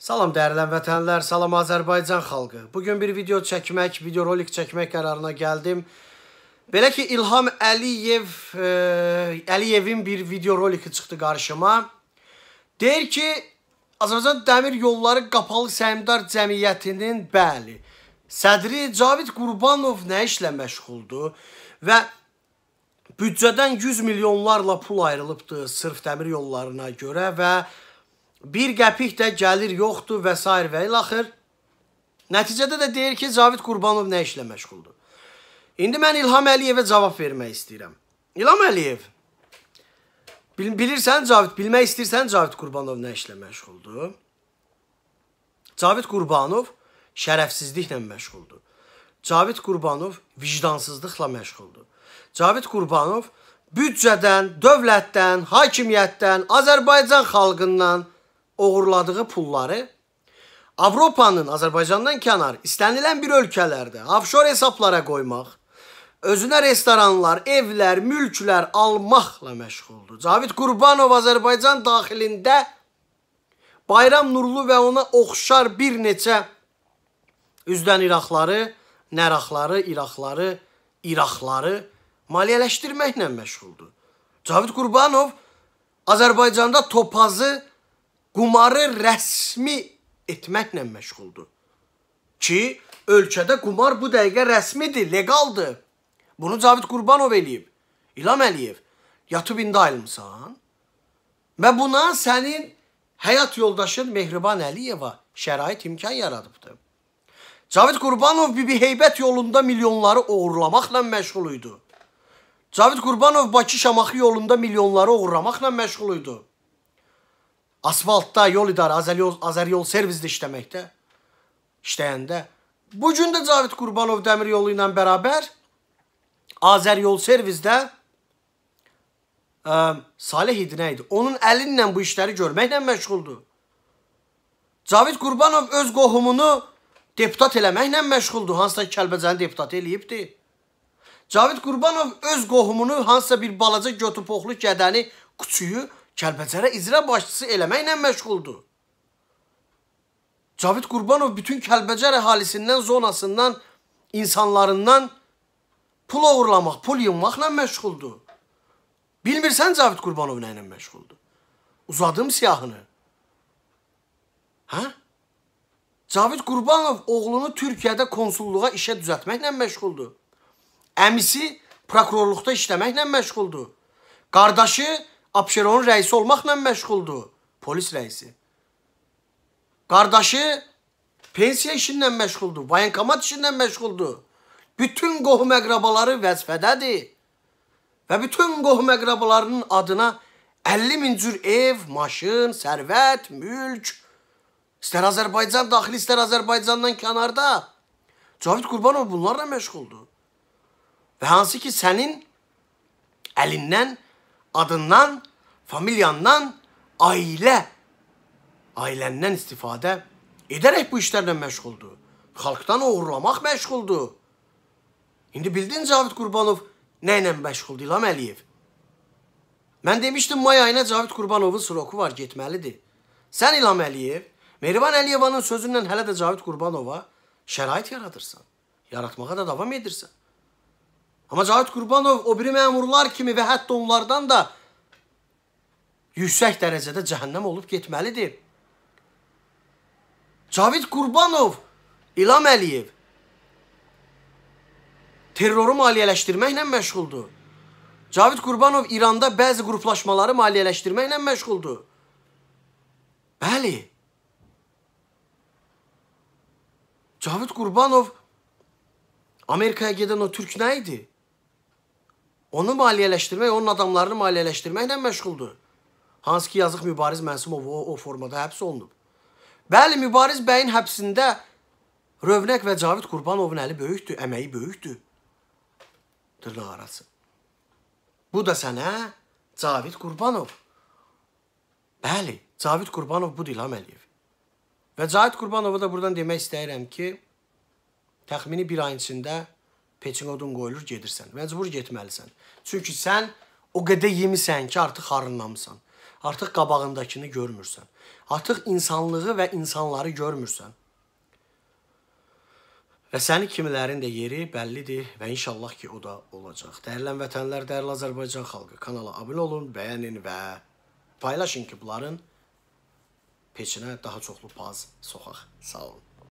Salam dəyərlən vətənlər, salam Azərbaycan xalqı. Bugün bir video çəkmək, videorolik çəkmək qərarına gəldim. Belə ki, İlham Əliyev, e, Əliyevin bir videoroliki çıxdı qarşıma. Deyir ki, Azərbaycan Dəmir Yolları Qapalı Səhmdar Cəmiyyətinin, bəli, sədri Cavid Qurbanov nə işlə məşğuldur və büdcədən 100 milyonlarla pul ayrılıbdır sırf dəmir yollarına görə və bir qəpik də gəlir yoxdur və s. və ilaxır. Nəticədə də deyir ki, Cavid Qurbanov nə işlə məşğuldur? İndi mən İlham Əliyevə cavab vermək istəyirəm. İlham Əliyev, bil bilirsən Cavid, bilmək istəyirsən Cavid Qurbanov nə işlə məşğuldur? Cavid Qurbanov şərəfsizliklə məşğuldur. Cavid Qurbanov vicdansızlıqla məşğuldur. Cavid Qurbanov büdcədən, dövlətdən, hakimiyyətdən, Azərbaycan xalqından, oğurladığı pulları Avropanın Azərbaycandan kənar istənilən bir ölkələrdə offshore hesablara qoymaq, özünə restoranlar, evlər, mülklər almaqla məşğuldur. Cavid Qurbanov Azərbaycan daxilində Bayram Nurlu və ona oxşar bir neçə üzdən iraqları, nəraqları, iraqları, iraqları maliyyələşdirməklə məşğuldur. Cavid Qurbanov Azərbaycanda topazı qumarı rəsmi etməklə məşğuldur. Ki, ölkədə qumar bu dəqiqə rəsmidir, leqaldır. Bunu Cavid Qurbanov eləyib. İlham Əliyev, yatıb indi ayrılmısan? Və buna sənin həyat yoldaşın Mehriban Əliyeva şərait imkan yaradıbdır. Cavid Qurbanov Bibi Heybət yolunda milyonları oğurlamaqla məşğul idi. Cavid Qurbanov Bakı Şamaxı yolunda milyonları oğurlamaqla məşğul idi asfaltda yol idarə, Azəryol, Azəryol servisdə işləməkdə, işləyəndə. Bu gün də Cavid Qurbanov dəmir yolu ilə bərabər Azəryol servisdə ə, Salih İdinə idi. Onun əlinlə bu işləri görməklə məşğuldur. Cavid Qurbanov öz qohumunu deputat eləməklə məşğuldur. Hansısa Kəlbəcərin deputatı eləyibdi. Cavid Qurbanov öz qohumunu hansısa bir balaca götüpoxlu gədəni, küçüyü Kəlbəcərə icra başçısı eləməklə məşğuldur. Cavid Qurbanov bütün Kəlbəcər əhalisindən, zonasından, insanlarından pul oğurlamaq, pul yığmaqla məşğuldur. Bilmirsən Cavid Qurbanov nə ilə məşğuldur? Uzadım siyahını. Hə? Cavid Qurbanov oğlunu Türkiyədə konsulluğa işə düzəltməklə məşğuldur. Əmisi prokurorluqda işləməklə məşğuldur. Qardaşı Abşeronun rəisi olmaqla məşğuldur, polis rəisi. Qardaşı pensiya işindən məşğuldur, vayankamat işindən məşğuldur. Bütün qohum əqrabaları vəzifədədir. Və bütün qohum əqrabalarının adına 50 min cür ev, maşın, sərvət, mülk, İstər Azərbaycan daxili, istər Azərbaycandan kənarda. Cavid Qurbanov bunlarla məşğuldur. Və hansı ki sənin əlindən adından, familyandan, ailə, ailəndən istifadə edərək bu işlərlə məşğuldur. Xalqdan uğurlamaq məşğuldur. İndi bildin Cavid Qurbanov nə ilə məşğuldur İlham Əliyev? Mən demişdim may ayına Cavid Qurbanovun sıroku var, getməlidir. Sən İlham Əliyev, Mehriban Əliyevanın sözündən hələ də Cavid Qurbanova şərait yaradırsan. Yaratmağa da davam edirsən. Amma Cahit Qurbanov o biri məmurlar kimi və hətta onlardan da yüksək dərəcədə cəhənnəm olub getməlidir. Cavid Qurbanov, İlham Əliyev terroru maliyyələşdirməklə məşğuldur. Cavid Qurbanov İranda bəzi qruplaşmaları maliyyələşdirməklə məşğuldur. Bəli. Cavid Qurbanov Amerikaya gedən o türk nə idi? Onu maliyyələşdirmək, onun adamlarını maliyyələşdirməklə məşğuldur. Hansı ki, yazıq Mübariz Məsumov o, o formada həbs olunub. Bəli, Mübariz bəyin həbsində Rövnək və Cavid Qurbanovun əli böyükdür, əməyi böyükdür. Dırnaq arası. Bu da sənə Cavid Qurbanov. Bəli, Cavid Qurbanov budur İlham Əliyev. Və Cavid Qurbanova da buradan demək istəyirəm ki, təxmini bir ayın içində peçin odun qoyulur, gedirsən. Məcbur getməlisən. Çünki sən o qədər yemisən ki, artıq harınlamısan. Artıq qabağındakını görmürsən. Artıq insanlığı və insanları görmürsən. Və səni kimlərin də yeri bəllidir və inşallah ki, o da olacaq. Dəyərlən vətənlər, dəyərli Azərbaycan xalqı, kanala abunə olun, bəyənin və paylaşın ki, bunların peçinə daha çoxlu paz soxaq. Sağ olun.